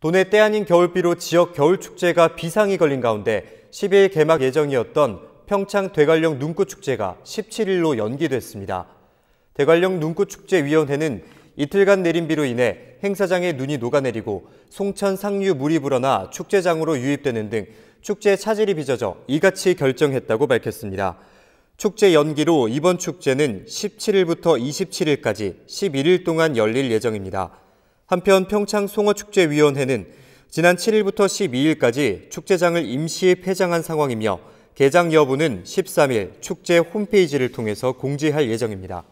도내 때 아닌 겨울비로 지역 겨울축제가 비상이 걸린 가운데 10일 개막 예정이었던 평창 대관령 눈꽃축제가 17일로 연기됐습니다. 대관령 눈꽃축제위원회는 이틀간 내린 비로 인해 행사장에 눈이 녹아내리고 송천 상류 물이 불어나 축제장으로 유입되는 등 축제 차질이 빚어져 이같이 결정했다고 밝혔습니다. 축제 연기로 이번 축제는 17일부터 27일까지 11일 동안 열릴 예정입니다. 한편 평창 송어축제위원회는 지난 7일부터 12일까지 축제장을 임시 폐장한 상황이며 개장 여부는 13일 축제 홈페이지를 통해서 공지할 예정입니다.